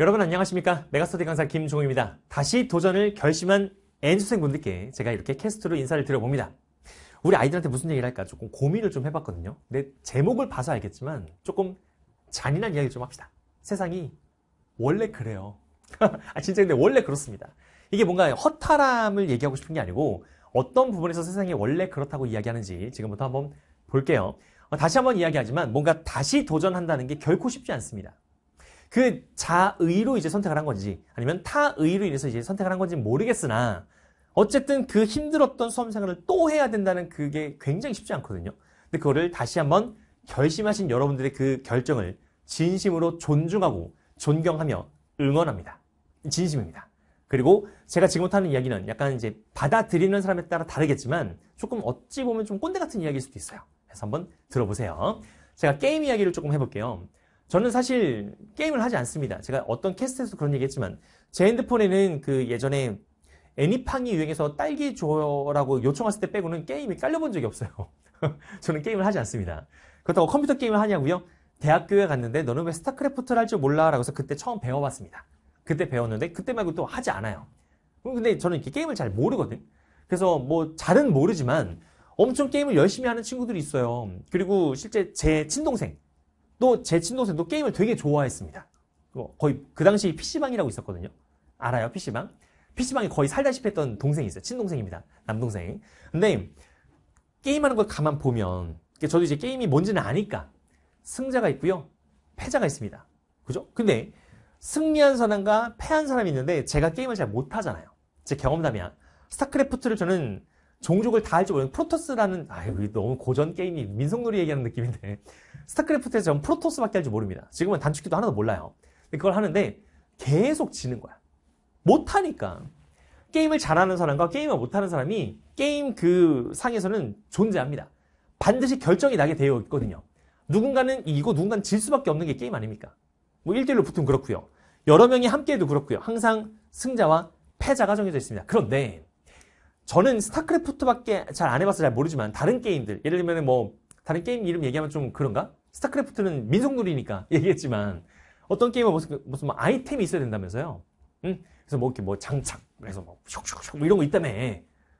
여러분 안녕하십니까 메가스터디 강사 김종우입니다 다시 도전을 결심한 N수생분들께 제가 이렇게 캐스트로 인사를 드려봅니다 우리 아이들한테 무슨 얘기를 할까 조금 고민을 좀 해봤거든요 근데 제목을 봐서 알겠지만 조금 잔인한 이야기 를좀 합시다 세상이 원래 그래요 아 진짜 근데 원래 그렇습니다 이게 뭔가 허탈함을 얘기하고 싶은 게 아니고 어떤 부분에서 세상이 원래 그렇다고 이야기하는지 지금부터 한번 볼게요 어, 다시 한번 이야기하지만 뭔가 다시 도전한다는 게 결코 쉽지 않습니다 그 자의로 이제 선택을 한 건지 아니면 타의로 인해서 이제 선택을 한 건지 모르겠으나 어쨌든 그 힘들었던 수험생활을 또 해야 된다는 그게 굉장히 쉽지 않거든요. 근데 그거를 다시 한번 결심하신 여러분들의 그 결정을 진심으로 존중하고 존경하며 응원합니다. 진심입니다. 그리고 제가 지금부터 하는 이야기는 약간 이제 받아들이는 사람에 따라 다르겠지만 조금 어찌 보면 좀 꼰대 같은 이야기일 수도 있어요. 그래서 한번 들어보세요. 제가 게임 이야기를 조금 해볼게요. 저는 사실 게임을 하지 않습니다. 제가 어떤 캐스트에서 그런 얘기했지만 제 핸드폰에는 그 예전에 애니팡이 유행해서 딸기 줘요라고 요청했을 때 빼고는 게임이 깔려본 적이 없어요. 저는 게임을 하지 않습니다. 그렇다고 컴퓨터 게임을 하냐고요? 대학교에 갔는데 너는 왜 스타크래프트를 할 줄 몰라? 라고 해서 그때 처음 배워봤습니다. 그때 배웠는데 그때 말고 또 하지 않아요. 근데 저는 이렇게 게임을 잘 모르거든. 그래서 뭐 잘은 모르지만 엄청 게임을 열심히 하는 친구들이 있어요. 그리고 실제 제 친동생 또제 친동생도 게임을 되게 좋아했습니다. 뭐 거의 그 당시 PC방이라고 있었거든요. 알아요, PC방? PC방에 거의 살다시피 했던 동생이 있어요. 친동생입니다. 남동생. 근데 게임하는 걸 가만 보면 저도 이제 게임이 뭔지는 아니까 승자가 있고요. 패자가 있습니다. 그죠? 근데 승리한 사람과 패한 사람이 있는데 제가 게임을 잘 못하잖아요. 제 경험담이야. 스타크래프트를 저는 종족을 다 할 줄 모르는 프로토스라는 아유 너무 고전 게임이 민속놀이 얘기하는 느낌인데 스타크래프트에서 전 프로토스밖에 할 줄 모릅니다. 지금은 단축키도 하나도 몰라요. 근데 그걸 하는데 계속 지는 거야. 못하니까. 게임을 잘하는 사람과 게임을 못하는 사람이 게임 그 상에서는 존재합니다. 반드시 결정이 나게 되어 있거든요. 누군가는 이기고 누군가는 질 수밖에 없는 게 게임 아닙니까? 뭐 1대1로 붙으면 그렇고요. 여러 명이 함께 해도 그렇고요. 항상 승자와 패자가 정해져 있습니다. 그런데 저는 스타크래프트밖에 잘 안 해봐서 잘 모르지만 다른 게임들 예를 들면 뭐 다른 게임 이름 얘기하면 좀 그런가? 스타크래프트는 민속놀이니까 얘기했지만 어떤 게임은 무슨, 무슨 뭐 아이템이 있어야 된다면서요. 응? 그래서 뭐 이렇게 뭐 장착, 그래서 뭐 슉슉슉 뭐 이런 거 있다며.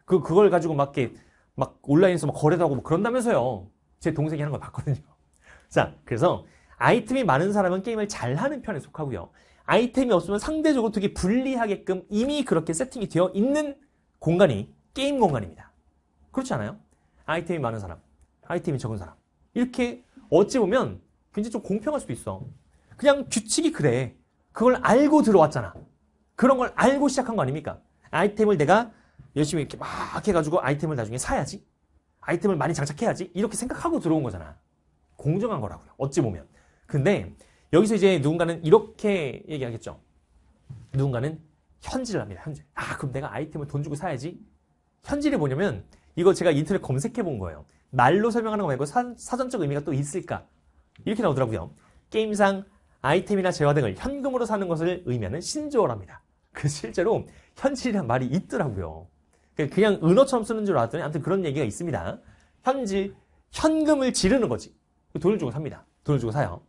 그, 그걸 가지고 막 이렇게 막 온라인에서 막 거래도 하고 뭐 그런다면서요. 제 동생이 하는 걸 봤거든요. 자, 그래서 아이템이 많은 사람은 게임을 잘 하는 편에 속하고요. 아이템이 없으면 상대적으로 되게 불리하게끔 이미 그렇게 세팅이 되어 있는 공간이 게임 공간입니다. 그렇지 않아요? 아이템이 많은 사람. 아이템이 적은 사람. 이렇게 어찌 보면 굉장히 좀 공평할 수도 있어. 그냥 규칙이 그래. 그걸 알고 들어왔잖아. 그런 걸 알고 시작한 거 아닙니까? 아이템을 내가 열심히 이렇게 막 해가지고 아이템을 나중에 사야지. 아이템을 많이 장착해야지. 이렇게 생각하고 들어온 거잖아. 공정한 거라고요. 어찌 보면. 근데 여기서 이제 누군가는 이렇게 얘기하겠죠. 누군가는 현질을 합니다. 현질. 아, 그럼 내가 아이템을 돈 주고 사야지. 현질이 뭐냐면 이거 제가 인터넷 검색해 본 거예요. 말로 설명하는 거 말고 사, 사전적 의미가 또 있을까? 이렇게 나오더라고요. 게임상 아이템이나 재화 등을 현금으로 사는 것을 의미하는 신조어랍니다. 그 실제로 현질이란 말이 있더라고요. 그, 그냥 은어처럼 쓰는 줄 알았더니 아무튼 그런 얘기가 있습니다. 현질, 현금을 지르는 거지. 돈을 주고 삽니다. 돈을 주고 사요.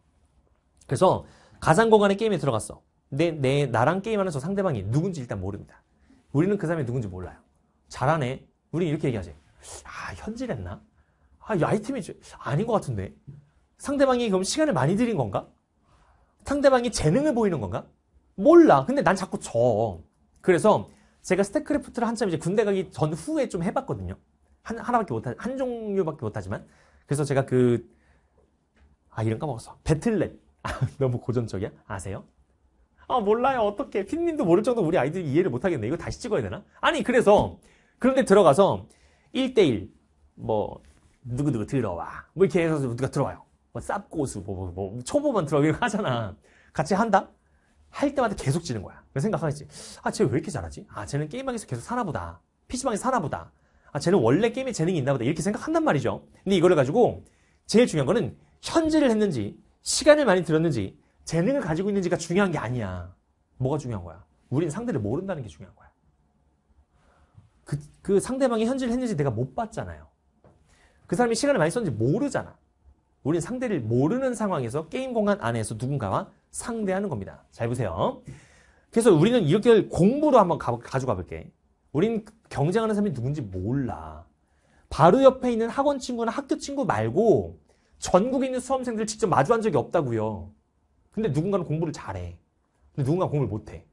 그래서 가상 공간의 게임에 들어갔어. 내, 내, 나랑 게임하는 저 상대방이 누군지 일단 모릅니다. 우리는 그 사람이 누군지 몰라요. 잘하네. 우리 이렇게 얘기하지. 아, 현질했나? 아, 이 i 팀이 아닌 것 같은데. 상대방이 그럼 시간을 많이 들인 건가? 상대방이 재능을 보이는 건가? 몰라. 근데 난 자꾸 져. 그래서 제가 스타크래프트를 한참 이제 군대 가기 전 후에 좀 해봤거든요. 한, 하나밖에 못, 하, 한 종류밖에 못하지만. 그래서 제가 그, 아, 이름 까먹었어. 배틀넷. 아, 너무 고전적이야? 아세요? 아, 몰라요. 어떻게. 핀님도 모를 정도 우리 아이들이 이해를 못하겠네. 이거 다시 찍어야 되나? 아니, 그래서, 그런데 들어가서 1대1, 뭐, 누구누구 들어와. 뭐 이렇게 해서 누가 들어와요. 뭐 쌉고수, 뭐, 뭐, 뭐, 초보만 들어와. 기렇 하잖아. 같이 한다? 할 때마다 계속 지는 거야. 그래서 생각하겠지. 아, 쟤 왜 이렇게 잘하지? 아, 쟤는 게임방에서 계속 사나보다. PC방에서 사나보다. 아, 쟤는 원래 게임에 재능이 있나보다. 이렇게 생각한단 말이죠. 근데 이거를 가지고 제일 중요한 거는 현질을 했는지, 시간을 많이 들었는지 재능을 가지고 있는지가 중요한 게 아니야. 뭐가 중요한 거야? 우린 상대를 모른다는 게 중요한 거야. 그, 그 상대방이 현질을 했는지 내가 못 봤잖아요. 그 사람이 시간을 많이 썼는지 모르잖아. 우리는 상대를 모르는 상황에서 게임 공간 안에서 누군가와 상대하는 겁니다. 잘 보세요. 그래서 우리는 이렇게 공부로 한번 가, 가져가 볼게. 우린 경쟁하는 사람이 누군지 몰라. 바로 옆에 있는 학원 친구나 학교 친구 말고 전국에 있는 수험생들 직접 마주한 적이 없다고요. 근데 누군가는 공부를 잘해. 근데 누군가는 공부를 못해.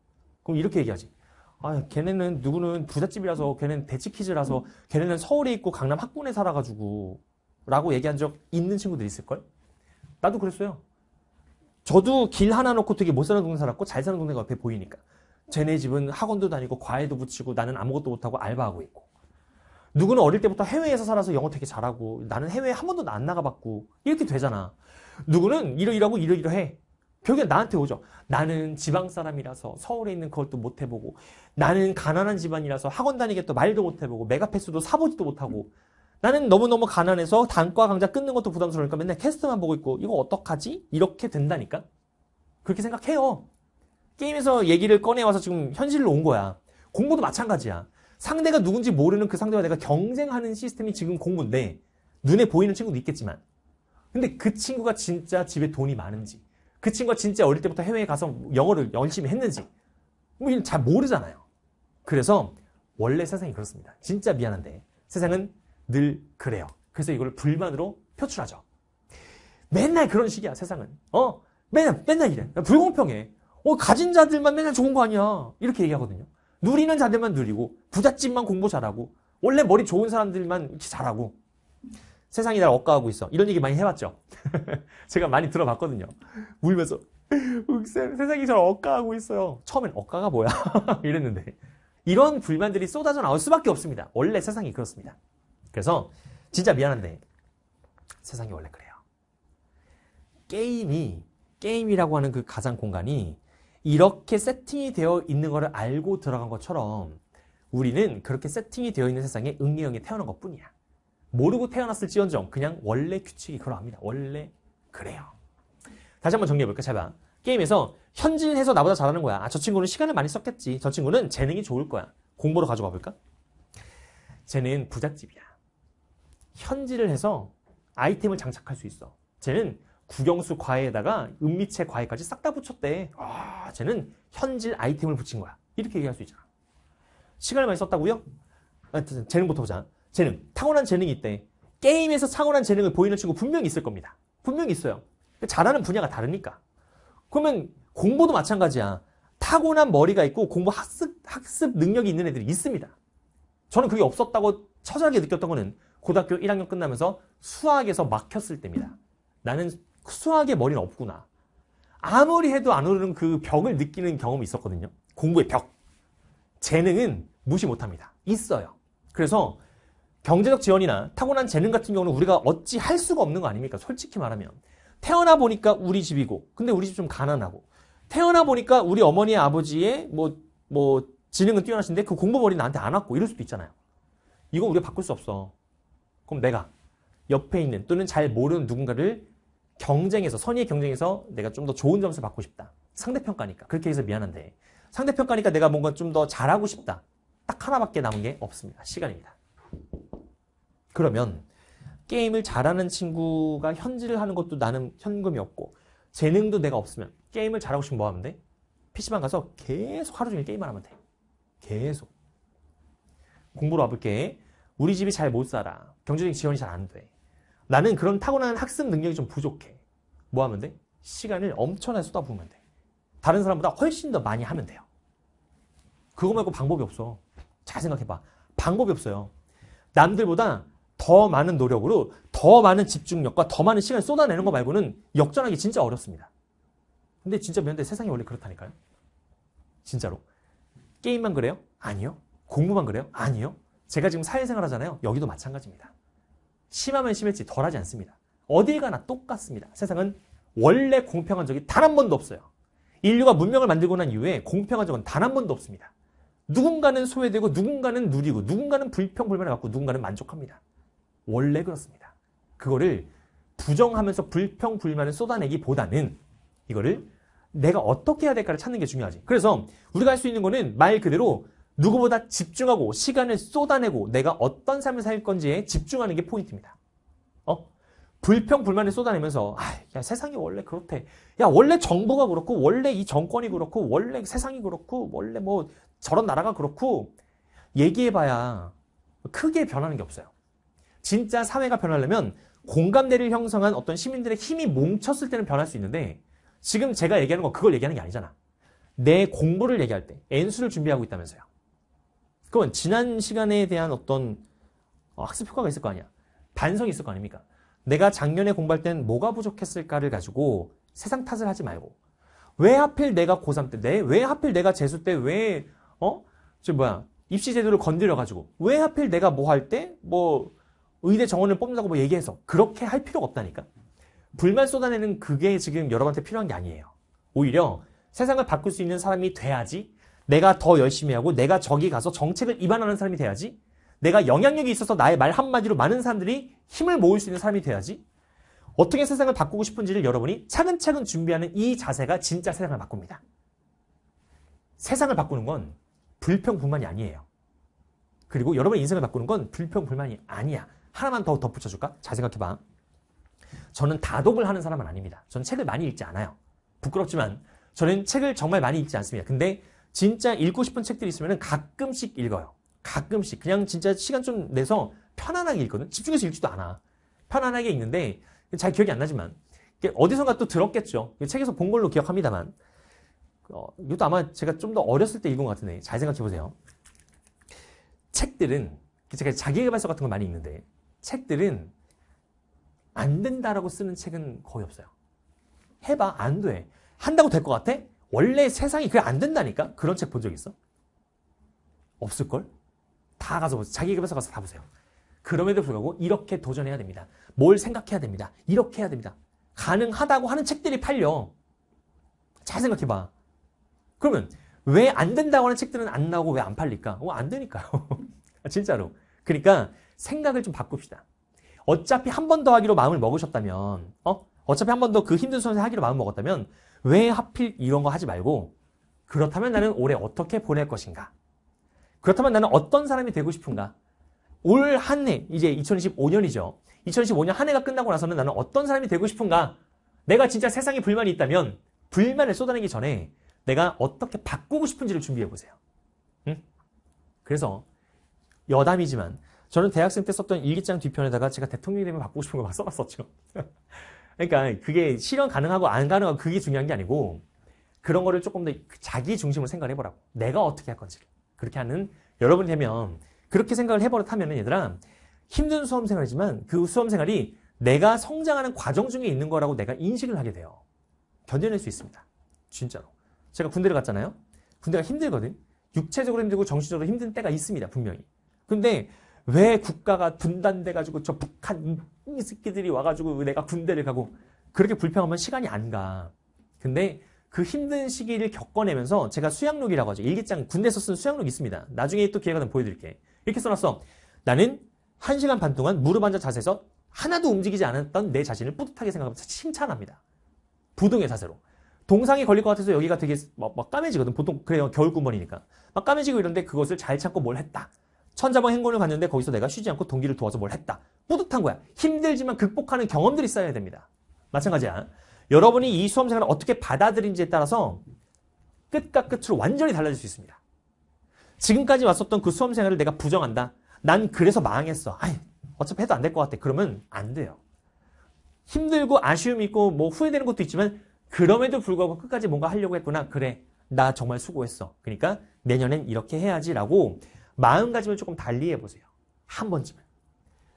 그럼 이렇게 얘기하지. 아, 걔네는 누구는 부잣집이라서 걔네는 대치키즈라서 걔네는 서울에 있고 강남 학군에 살아가지고 라고 얘기한 적 있는 친구들 있을걸? 나도 그랬어요. 저도 길 하나 놓고 되게 못 사는 동네 살았고 잘 사는 동네가 옆에 보이니까. 쟤네 집은 학원도 다니고 과외도 붙이고 나는 아무것도 못하고 알바하고 있고. 누구는 어릴 때부터 해외에서 살아서 영어 되게 잘하고 나는 해외에 한 번도 안 나가봤고 이렇게 되잖아. 누구는 이러이러고 하 이러이러해. 결국엔 나한테 오죠. 나는 지방 사람이라서 서울에 있는 그것도 못 해보고 나는 가난한 집안이라서 학원 다니겠다 말도 못 해보고 메가패스도 사보지도 못하고 나는 너무너무 가난해서 단과 강좌 끊는 것도 부담스러우니까 맨날 캐스트만 보고 있고 이거 어떡하지? 이렇게 된다니까? 그렇게 생각해요. 게임에서 얘기를 꺼내와서 지금 현실로 온 거야. 공부도 마찬가지야. 상대가 누군지 모르는 그 상대와 내가 경쟁하는 시스템이 지금 공부인데 눈에 보이는 친구도 있겠지만 근데 그 친구가 진짜 집에 돈이 많은지 그 친구가 진짜 어릴 때부터 해외에 가서 영어를 열심히 했는지 뭐 잘 모르잖아요. 그래서 원래 세상이 그렇습니다. 진짜 미안한데 세상은 늘 그래요. 그래서 이걸 불만으로 표출하죠. 맨날 그런 식이야 세상은. 어 맨날 맨날 이래. 불공평해. 어 가진 자들만 맨날 좋은 거 아니야. 이렇게 얘기하거든요. 누리는 자들만 누리고 부잣집만 공부 잘하고 원래 머리 좋은 사람들만 이렇게 잘하고 세상이 날 억까하고 있어. 이런 얘기 많이 해봤죠? 제가 많이 들어봤거든요. 울면서 세상이 저를 억까하고 있어요. 처음엔 억까가 뭐야? 이랬는데 이런 불만들이 쏟아져 나올 수밖에 없습니다. 원래 세상이 그렇습니다. 그래서 진짜 미안한데 세상이 원래 그래요. 게임이 게임이라고 하는 그 가상 공간이 이렇게 세팅이 되어 있는 것을 알고 들어간 것처럼 우리는 그렇게 세팅이 되어 있는 세상에 응애형이 태어난 것뿐이야. 모르고 태어났을지언정 그냥 원래 규칙이 그러합니다. 원래 그래요. 다시 한번 정리해볼까요잘 봐. 게임에서 현진 해서 나보다 잘하는 거야. 아, 저 친구는 시간을 많이 썼겠지. 저 친구는 재능이 좋을 거야. 공부로 가져가 볼까? 쟤는 부잣집이야. 현질을 해서 아이템을 장착할 수 있어. 쟤는 국영수 과외에다가 은미채 과외까지 싹 다 붙였대. 아. 아, 쟤는 현질 아이템을 붙인 거야. 이렇게 얘기할 수 있잖아. 시간을 많이 썼다고요? 아, 재능부터 보자. 재능, 타고난 재능이 있대. 게임에서 타고난 재능을 보이는 친구 분명히 있을 겁니다. 분명히 있어요. 잘하는 분야가 다르니까. 그러면 공부도 마찬가지야. 타고난 머리가 있고 공부 학습, 학습 능력이 있는 애들이 있습니다. 저는 그게 없었다고 처절하게 느꼈던 거는 고등학교 1학년 끝나면서 수학에서 막혔을 때입니다. 나는 수학의 머리는 없구나. 아무리 해도 안 오르는 그 벽을 느끼는 경험이 있었거든요. 공부의 벽. 재능은 무시 못합니다. 있어요. 그래서 경제적 지원이나 타고난 재능 같은 경우는 우리가 어찌 할 수가 없는 거 아닙니까? 솔직히 말하면. 태어나 보니까 우리 집이고, 근데 우리 집 좀 가난하고, 태어나 보니까 우리 어머니 아버지의 뭐, 뭐, 지능은 뛰어나신데 그 공부머리 나한테 안 왔고 이럴 수도 있잖아요. 이건 우리가 바꿀 수 없어. 그럼 내가 옆에 있는 또는 잘 모르는 누군가를 경쟁에서, 선의의 경쟁에서 내가 좀 더 좋은 점수를 받고 싶다. 상대평가니까. 그렇게 해서 미안한데. 상대평가니까 내가 뭔가 좀 더 잘하고 싶다. 딱 하나밖에 남은 게 없습니다. 시간입니다. 그러면 게임을 잘하는 친구가 현질을 하는 것도 나는 현금이 없고 재능도 내가 없으면 게임을 잘하고 싶으면 뭐 하면 돼? PC방 가서 계속 하루 종일 게임만 하면 돼. 계속. 공부로 와볼게. 우리 집이 잘 못 살아. 경제적인 지원이 잘 안 돼. 나는 그런 타고난 학습 능력이 좀 부족해. 뭐 하면 돼? 시간을 엄청나게 쏟아부으면 돼. 다른 사람보다 훨씬 더 많이 하면 돼요. 그거 말고 방법이 없어. 잘 생각해봐. 방법이 없어요. 남들보다 더 많은 노력으로 더 많은 집중력과 더 많은 시간을 쏟아내는 것 말고는 역전하기 진짜 어렵습니다. 근데 진짜 면대 세상이 원래 그렇다니까요. 진짜로. 게임만 그래요? 아니요. 공부만 그래요? 아니요. 제가 지금 사회생활 하잖아요. 여기도 마찬가지입니다. 심하면 심했지 덜하지 않습니다. 어딜 가나 똑같습니다. 세상은 원래 공평한 적이 단 한 번도 없어요. 인류가 문명을 만들고 난 이후에 공평한 적은 단 한 번도 없습니다. 누군가는 소외되고 누군가는 누리고 누군가는 불평불만을 갖고 누군가는 만족합니다. 원래 그렇습니다. 그거를 부정하면서 불평, 불만을 쏟아내기보다는 이거를 내가 어떻게 해야 될까를 찾는 게 중요하지. 그래서 우리가 할 수 있는 거는 말 그대로 누구보다 집중하고 시간을 쏟아내고 내가 어떤 삶을 살 건지에 집중하는 게 포인트입니다. 어? 불평, 불만을 쏟아내면서 아, 야, 세상이 원래 그렇대. 야, 원래 정부가 그렇고 원래 이 정권이 그렇고 원래 세상이 그렇고 원래 뭐 저런 나라가 그렇고 얘기해봐야 크게 변하는 게 없어요. 진짜 사회가 변하려면 공감대를 형성한 어떤 시민들의 힘이 뭉쳤을 때는 변할 수 있는데 지금 제가 얘기하는 건 그걸 얘기하는 게 아니잖아. 내 공부를 얘기할 때 N수를 준비하고 있다면서요. 그건 지난 시간에 대한 어떤 어, 학습 효과가 있을 거 아니야. 반성이 있을 거 아닙니까? 내가 작년에 공부할 땐 뭐가 부족했을까를 가지고 세상 탓을 하지 말고 왜 하필 내가 고3 때, 내, 왜 하필 내가 재수 때 왜, 어? 저 뭐야, 입시 제도를 건드려가지고 왜 하필 내가 뭐 할 때, 뭐 의대 정원을 뽑는다고 뭐 얘기해서 그렇게 할 필요가 없다니까. 불만 쏟아내는 그게 지금 여러분한테 필요한 게 아니에요. 오히려 세상을 바꿀 수 있는 사람이 돼야지 내가 더 열심히 하고 내가 저기 가서 정책을 입안하는 사람이 돼야지 내가 영향력이 있어서 나의 말 한마디로 많은 사람들이 힘을 모을 수 있는 사람이 돼야지 어떻게 세상을 바꾸고 싶은지를 여러분이 차근차근 준비하는 이 자세가 진짜 세상을 바꿉니다. 세상을 바꾸는 건 불평불만이 아니에요. 그리고 여러분의 인생을 바꾸는 건 불평불만이 아니야. 하나만 더 덧붙여줄까? 잘 생각해봐. 저는 다독을 하는 사람은 아닙니다. 저는 책을 많이 읽지 않아요. 부끄럽지만 저는 책을 정말 많이 읽지 않습니다. 근데 진짜 읽고 싶은 책들이 있으면 가끔씩 읽어요. 가끔씩 그냥 진짜 시간 좀 내서 편안하게 읽거든. 집중해서 읽지도 않아. 편안하게 읽는데 잘 기억이 안 나지만 어디선가 또 들었겠죠. 책에서 본 걸로 기억합니다만 어, 이것도 아마 제가 좀 더 어렸을 때 읽은 것 같은데 잘 생각해 보세요. 책들은 제가 자기계발서 같은 걸 많이 읽는데 책들은 안 된다라고 쓰는 책은 거의 없어요. 해봐, 안 돼. 한다고 될 것 같아? 원래 세상이 그게 안 된다니까? 그런 책 본 적 있어? 없을걸? 다 가서 보세요. 자기 급에서 가서 다 보세요. 그럼에도 불구하고 이렇게 도전해야 됩니다. 뭘 생각해야 됩니다. 이렇게 해야 됩니다. 가능하다고 하는 책들이 팔려. 잘 생각해봐. 그러면 왜 안 된다고 하는 책들은 안 나오고 왜 안 팔릴까? 어, 안 되니까요. 아, 진짜로. 그러니까 생각을 좀 바꿉시다. 어차피 한 번 더 하기로 마음을 먹으셨다면, 어? 어차피 한 번 더 그 힘든 선생 하기로 마음 먹었다면, 왜 하필 이런 거 하지 말고, 그렇다면 나는 올해 어떻게 보낼 것인가? 그렇다면 나는 어떤 사람이 되고 싶은가? 올 한 해, 이제 2025년이죠. 2025년 한 해가 끝나고 나서는 나는 어떤 사람이 되고 싶은가? 내가 진짜 세상에 불만이 있다면, 불만을 쏟아내기 전에 내가 어떻게 바꾸고 싶은지를 준비해 보세요. 응? 그래서 여담이지만 저는 대학생 때 썼던 일기장 뒤편에다가 제가 대통령이 되면 바꾸고 싶은 거막 써놨었죠. 그러니까 그게 실현 가능하고 안 가능하고 그게 중요한 게 아니고 그런 거를 조금 더 그 자기 중심으로 생각 해보라고. 내가 어떻게 할 건지를. 그렇게 하는 여러분이 되면 그렇게 생각을 해버릇하면 얘들아 힘든 수험생활이지만 그 수험생활이 내가 성장하는 과정 중에 있는 거라고 내가 인식을 하게 돼요. 견뎌낼 수 있습니다. 진짜로. 제가 군대를 갔잖아요. 군대가 힘들거든. 육체적으로 힘들고 정신적으로 힘든 때가 있습니다. 분명히. 근데 왜 국가가 분단돼 가지고 저 북한 이 새끼들이 와가지고 내가 군대를 가고 그렇게 불평하면 시간이 안 가. 근데 그 힘든 시기를 겪어내면서 제가 수양록이라고 하죠. 일기장 군대에서 쓴 수양록이 있습니다. 나중에 또 기회가 되면 보여드릴게. 이렇게 써놨어. 나는 한 시간 반 동안 무릎 앉아 자세에서 하나도 움직이지 않았던 내 자신을 뿌듯하게 생각하면서 칭찬합니다. 부동의 자세로. 동상이 걸릴 것 같아서 여기가 되게 막, 막 까매지거든. 보통 그래요. 겨울 군번이니까. 막 까매지고 이런데 그것을 잘 참고 뭘 했다. 천자방 행군을 갔는데 거기서 내가 쉬지 않고 동기를 도와서 뭘 했다. 뿌듯한 거야. 힘들지만 극복하는 경험들이 쌓여야 됩니다. 마찬가지야. 여러분이 이 수험생활을 어떻게 받아들인지에 따라서 끝과 끝으로 완전히 달라질 수 있습니다. 지금까지 왔었던 그 수험생활을 내가 부정한다. 난 그래서 망했어. 아이, 어차피 해도 안 될 것 같아. 그러면 안 돼요. 힘들고 아쉬움이 있고 뭐 후회되는 것도 있지만 그럼에도 불구하고 끝까지 뭔가 하려고 했구나. 그래. 나 정말 수고했어. 그러니까 내년엔 이렇게 해야지라고 마음가짐을 조금 달리 해보세요. 한 번쯤은.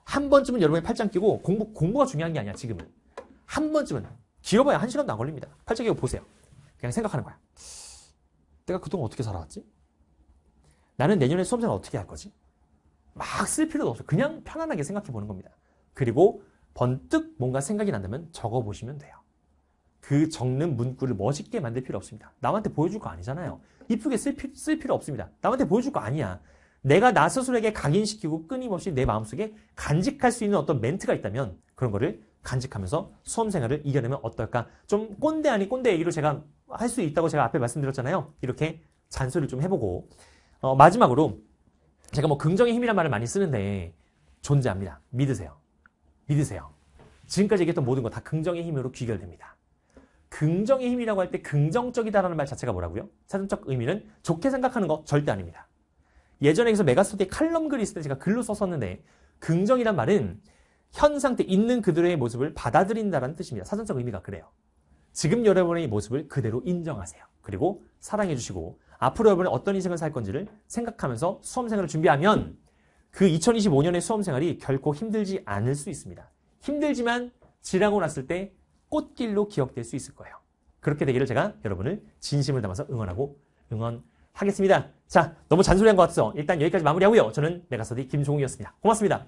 한 번쯤은 여러분이 팔짱 끼고 공부, 공부가 중요한 게 아니야, 지금은. 한 번쯤은. 길어봐야 한 시간도 안 걸립니다. 팔짱 끼고 보세요. 그냥 생각하는 거야. 내가 그동안 어떻게 살아왔지? 나는 내년에 수험생을 어떻게 할 거지? 막 쓸 필요도 없어. 그냥 편안하게 생각해 보는 겁니다. 그리고 번뜩 뭔가 생각이 난다면 적어 보시면 돼요. 그 적는 문구를 멋있게 만들 필요 없습니다. 남한테 보여줄 거 아니잖아요. 이쁘게 쓸, 쓸 필요 없습니다. 남한테 보여줄 거 아니야. 내가 나 스스로에게 각인시키고 끊임없이 내 마음속에 간직할 수 있는 어떤 멘트가 있다면 그런 거를 간직하면서 수험생활을 이겨내면 어떨까? 좀 꼰대 아니 꼰대 얘기로 제가 할 수 있다고 제가 앞에 말씀드렸잖아요. 이렇게 잔소리를 좀 해보고 어, 마지막으로 제가 뭐 긍정의 힘이란 말을 많이 쓰는데 존재합니다. 믿으세요. 믿으세요. 지금까지 얘기했던 모든 거 다 긍정의 힘으로 귀결됩니다. 긍정의 힘이라고 할 때 긍정적이다라는 말 자체가 뭐라고요? 사전적 의미는 좋게 생각하는 거 절대 아닙니다. 예전에 그래서 메가스터디 칼럼 글이 있을 때 제가 글로 썼었는데 긍정이란 말은 현 상태 있는 그들의 모습을 받아들인다는 뜻입니다. 사전적 의미가 그래요. 지금 여러분의 모습을 그대로 인정하세요. 그리고 사랑해 주시고 앞으로 여러분이 어떤 인생을 살 건지를 생각하면서 수험생활을 준비하면 그 2025년의 수험생활이 결코 힘들지 않을 수 있습니다. 힘들지만 지나고 났을 때 꽃길로 기억될 수 있을 거예요. 그렇게 되기를 제가 여러분을 진심을 담아서 응원하고 응원하겠습니다. 자, 너무 잔소리한 것같죠 일단 여기까지 마무리하고요. 저는 메가서디 김종욱이었습니다. 고맙습니다.